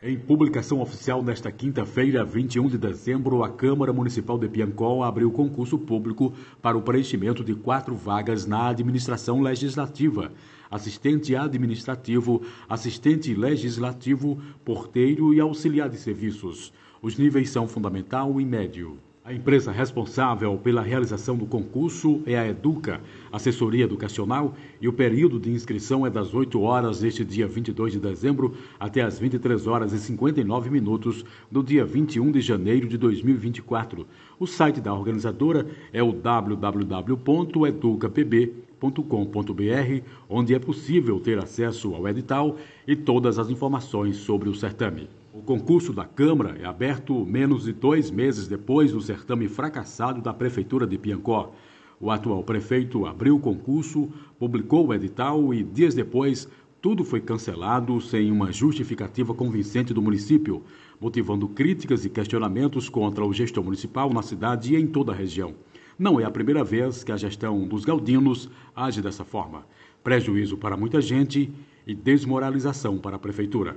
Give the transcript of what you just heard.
Em publicação oficial nesta quinta-feira, 21 de dezembro, a Câmara Municipal de Piancó abriu concurso público para o preenchimento de quatro vagas na administração legislativa: assistente administrativo, assistente legislativo, porteiro e auxiliar de serviços. Os níveis são fundamental e médio. A empresa responsável pela realização do concurso é a Educa, assessoria educacional, e o período de inscrição é das 8 horas deste dia 22 de dezembro até as 23 horas e 59 minutos do dia 21 de janeiro de 2024. O site da organizadora é o www.educapb.com www.cultura.com.br, onde é possível ter acesso ao edital e todas as informações sobre o certame. O concurso da Câmara é aberto menos de dois meses depois do certame fracassado da Prefeitura de Piancó. O atual prefeito abriu o concurso, publicou o edital e, dias depois, tudo foi cancelado sem uma justificativa convincente do município, motivando críticas e questionamentos contra o gestor municipal na cidade e em toda a região. Não é a primeira vez que a gestão dos Galdinos age dessa forma. Prejuízo para muita gente e desmoralização para a Prefeitura.